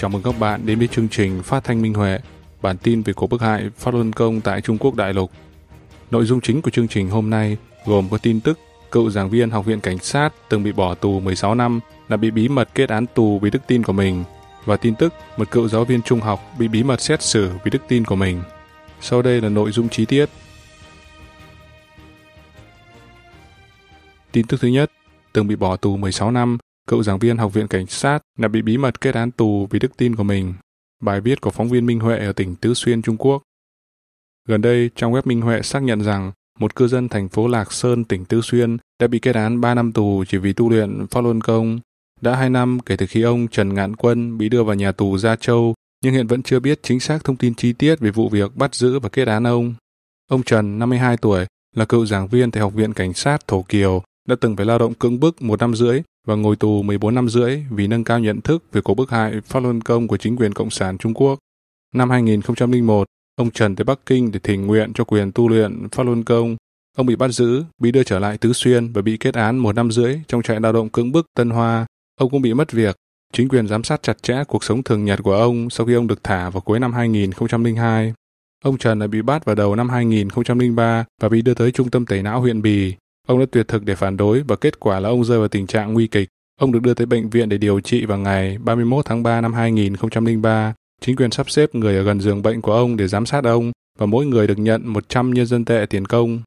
Chào mừng các bạn đến với chương trình Phát Thanh Minh Huệ, bản tin về cuộc bức hại Phát Luân Công tại Trung Quốc đại lục. Nội dung chính của chương trình hôm nay gồm có tin tức cựu giảng viên Học viện Cảnh sát từng bị bỏ tù 16 năm là bị bí mật kết án tù vì đức tin của mình và tin tức một cựu giáo viên trung học bị bí mật xét xử vì đức tin của mình. Sau đây là nội dung chi tiết. Tin tức thứ nhất, từng bị bỏ tù 16 năm, Cựu giảng viên học viện cảnh sát đã bị bí mật kết án tù vì đức tin của mình. Bài viết của phóng viên Minh Huệ ở tỉnh Tứ Xuyên, Trung Quốc. Gần đây, trang web Minh Huệ xác nhận rằng một cư dân thành phố Lạc Sơn, tỉnh Tứ Xuyên đã bị kết án 3 năm tù chỉ vì tu luyện Pháp Luân Công. Đã 2 năm kể từ khi ông Trần Ngạn Quân bị đưa vào nhà tù Gia Châu, nhưng hiện vẫn chưa biết chính xác thông tin chi tiết về vụ việc bắt giữ và kết án ông. Ông Trần, 52 tuổi, là cựu giảng viên tại Học viện Cảnh sát Thổ Kiều đã từng phải lao động cưỡng bức một năm rưỡi và ngồi tù 14 năm rưỡi vì nâng cao nhận thức về cuộc bức hại Pháp Luân Công của chính quyền Cộng sản Trung Quốc. Năm 2001, ông Trần tới Bắc Kinh để thỉnh nguyện cho quyền tu luyện Pháp Luân Công. Ông bị bắt giữ, bị đưa trở lại Tứ Xuyên và bị kết án một năm rưỡi trong trại lao động cưỡng bức Tân Hoa. Ông cũng bị mất việc. Chính quyền giám sát chặt chẽ cuộc sống thường nhật của ông sau khi ông được thả vào cuối năm 2002. Ông Trần đã bị bắt vào đầu năm 2003 và bị đưa tới trung tâm tẩy não huyện Bì. Ông đã tuyệt thực để phản đối và kết quả là ông rơi vào tình trạng nguy kịch. Ông được đưa tới bệnh viện để điều trị vào ngày 31 tháng 3 năm 2003. Chính quyền sắp xếp người ở gần giường bệnh của ông để giám sát ông và mỗi người được nhận 100 nhân dân tệ tiền công.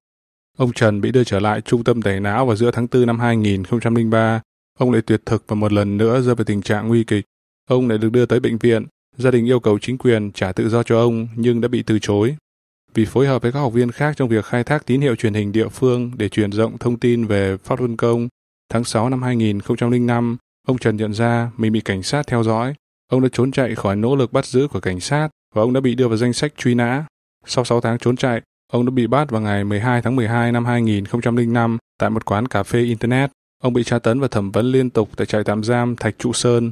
Ông Trần bị đưa trở lại trung tâm tẩy não vào giữa tháng 4 năm 2003. Ông lại tuyệt thực và một lần nữa rơi vào tình trạng nguy kịch. Ông lại được đưa tới bệnh viện. Gia đình yêu cầu chính quyền trả tự do cho ông nhưng đã bị từ chối vì phối hợp với các học viên khác trong việc khai thác tín hiệu truyền hình địa phương để truyền rộng thông tin về Pháp Luân Công. Tháng 6 năm 2005, ông Trần nhận ra mình bị cảnh sát theo dõi. Ông đã trốn chạy khỏi nỗ lực bắt giữ của cảnh sát và ông đã bị đưa vào danh sách truy nã. Sau 6 tháng trốn chạy, ông đã bị bắt vào ngày 12 tháng 12 năm 2005 tại một quán cà phê Internet. Ông bị tra tấn và thẩm vấn liên tục tại trại tạm giam Thạch Trụ Sơn.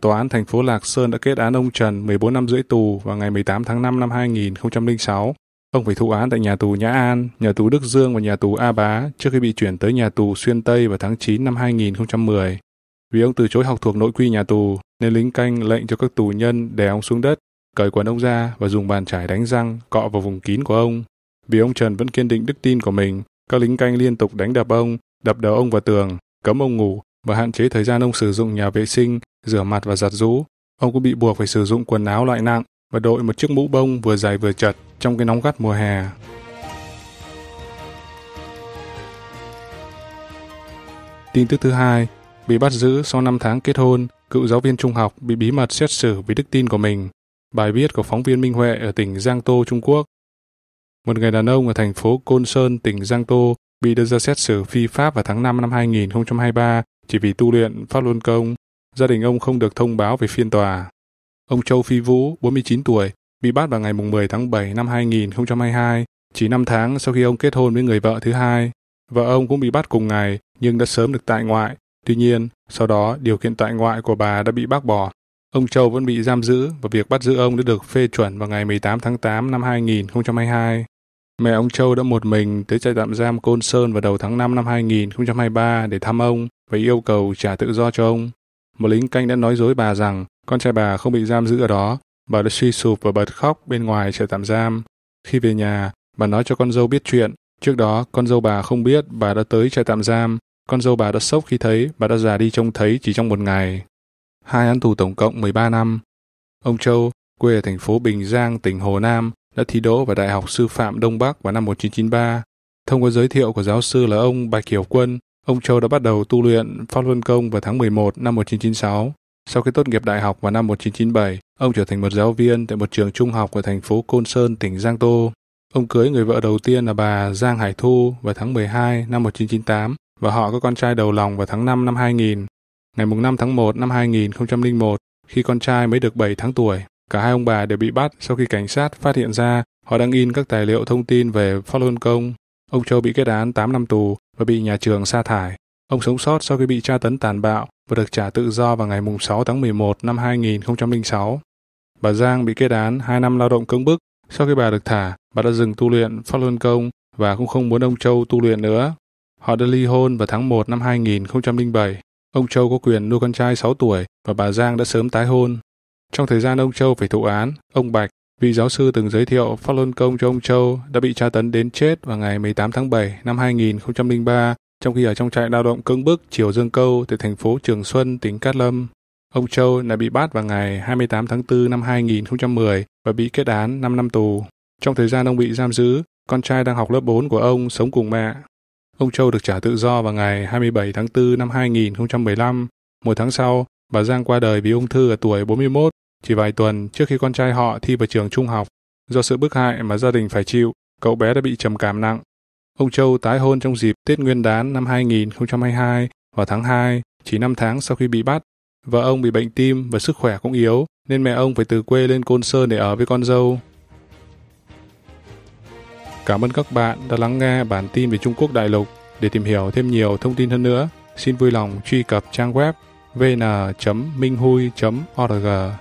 Tòa án thành phố Lạc Sơn đã kết án ông Trần 14 năm rưỡi tù vào ngày 18 tháng 5 năm 2006 Ông phải thụ án tại nhà tù Nhã An, nhà tù Đức Dương và nhà tù A Bá trước khi bị chuyển tới nhà tù Xuyên Tây vào tháng 9 năm 2010. Vì ông từ chối học thuộc nội quy nhà tù, nên lính canh lệnh cho các tù nhân đè ông xuống đất, cởi quần ông ra và dùng bàn chải đánh răng, cọ vào vùng kín của ông. Vì ông Trần vẫn kiên định đức tin của mình, các lính canh liên tục đánh đập ông, đập đầu ông vào tường, cấm ông ngủ và hạn chế thời gian ông sử dụng nhà vệ sinh, rửa mặt và giặt rũ. Ông cũng bị buộc phải sử dụng quần áo loại nặng và đội một chiếc mũ bông vừa dài vừa chật trong cái nóng gắt mùa hè. Tin tức thứ hai, bị bắt giữ sau 5 tháng kết hôn, cựu giáo viên trung học bị bí mật xét xử vì đức tin của mình. Bài viết của phóng viên Minh Huệ ở tỉnh Giang Tô, Trung Quốc. Một người đàn ông ở thành phố Côn Sơn, tỉnh Giang Tô bị đưa ra xét xử phi pháp vào tháng 5 năm 2023 chỉ vì tu luyện pháp luân công. Gia đình ông không được thông báo về phiên tòa. Ông Châu Phi Vũ, 49 tuổi, bị bắt vào ngày 10 tháng 7 năm 2022, chỉ 5 tháng sau khi ông kết hôn với người vợ thứ hai. Vợ ông cũng bị bắt cùng ngày, nhưng đã sớm được tại ngoại. Tuy nhiên, sau đó điều kiện tại ngoại của bà đã bị bác bỏ. Ông Châu vẫn bị giam giữ và việc bắt giữ ông đã được phê chuẩn vào ngày 18 tháng 8 năm 2022. Mẹ ông Châu đã một mình tới trại tạm giam Côn Sơn vào đầu tháng 5 năm 2023 để thăm ông và yêu cầu trả tự do cho ông. Một lính canh đã nói dối bà rằng con trai bà không bị giam giữ ở đó, bà đã suy sụp và bật khóc bên ngoài trại tạm giam. Khi về nhà, bà nói cho con dâu biết chuyện. Trước đó, con dâu bà không biết bà đã tới trại tạm giam. Con dâu bà đã sốc khi thấy bà đã già đi trông thấy chỉ trong một ngày. Hai án tù tổng cộng 13 năm. Ông Châu, quê ở thành phố Bình Giang, tỉnh Hồ Nam, đã thi đỗ vào Đại học Sư phạm Đông Bắc vào năm 1993. Thông qua giới thiệu của giáo sư là ông Bạch Hiểu Quân, ông Châu đã bắt đầu tu luyện Pháp Luân Công vào tháng 11 năm 1996. Sau khi tốt nghiệp đại học vào năm 1997, ông trở thành một giáo viên tại một trường trung học ở thành phố Côn Sơn, tỉnh Giang Tô. Ông cưới người vợ đầu tiên là bà Giang Hải Thu vào tháng 12 năm 1998 và họ có con trai đầu lòng vào tháng 5 năm 2000. Ngày 5 tháng 1 năm 2001, khi con trai mới được 7 tháng tuổi, cả hai ông bà đều bị bắt sau khi cảnh sát phát hiện ra họ đang in các tài liệu thông tin về Falun Gong. Ông Châu bị kết án 8 năm tù và bị nhà trường sa thải. Ông sống sót sau khi bị tra tấn tàn bạo và được trả tự do vào ngày 6 tháng 11 năm 2006. Bà Giang bị kết án 2 năm lao động cưỡng bức. Sau khi bà được thả, bà đã dừng tu luyện Pháp Luân Công và cũng không muốn ông Châu tu luyện nữa. Họ đã ly hôn vào tháng 1 năm 2007. Ông Châu có quyền nuôi con trai 6 tuổi và bà Giang đã sớm tái hôn. Trong thời gian ông Châu phải thụ án, ông Bạch, vị giáo sư từng giới thiệu Pháp Luân Công cho ông Châu, đã bị tra tấn đến chết vào ngày 18 tháng 7 năm 2003 trong khi ở trong trại lao động cưỡng bức Triều Dương Câu tại thành phố Trường Xuân, tỉnh Cát Lâm, ông Châu đã bị bắt vào ngày 28 tháng 4 năm 2010 và bị kết án 5 năm tù. Trong thời gian ông bị giam giữ, con trai đang học lớp 4 của ông sống cùng mẹ. Ông Châu được trả tự do vào ngày 27 tháng 4 năm 2015. Một tháng sau, bà Giang qua đời vì ung thư ở tuổi 41, chỉ vài tuần trước khi con trai họ thi vào trường trung học. Do sự bức hại mà gia đình phải chịu, cậu bé đã bị trầm cảm nặng Ông Châu tái hôn trong dịp Tết Nguyên đán năm 2022 vào tháng 2, chỉ 5 tháng sau khi bị bắt. Vợ ông bị bệnh tim và sức khỏe cũng yếu, nên mẹ ông phải từ quê lên Côn Sơn để ở với con dâu. Cảm ơn các bạn đã lắng nghe bản tin về Trung Quốc đại lục. Để tìm hiểu thêm nhiều thông tin hơn nữa, xin vui lòng truy cập trang web vn.minhui.org.